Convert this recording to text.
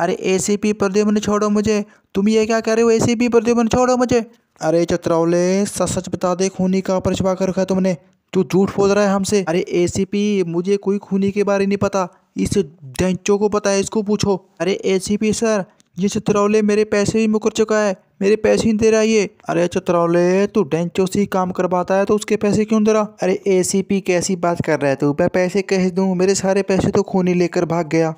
अरे ए C P Pradyuman छोड़ो मुझे तुम ये क्या कर रहे हो ए सी पी प्रद्युमन छोड़ो मुझे अरे चतरावले सच सच बता दे खूनी का पर छुपा कर रखा तुमने तू झूठ बोल रहा है हमसे अरे ए सी पी मुझे कोई खूनी के बारे नहीं पता इस डेंचो को पता है इसको पूछो अरे ए सी पी सर ये चतरावले मेरे पैसे भी मुकर चुका है मेरे पैसे ही दे रहा ये अरे चतरावले तू डेंचो से काम करवाता है तो उसके पैसे क्यों दे रहा अरे एसीपी कैसी बात कर रहा है तू मैं पैसे कैसे दूँ मेरे सारे पैसे तो खूनी लेकर भाग गया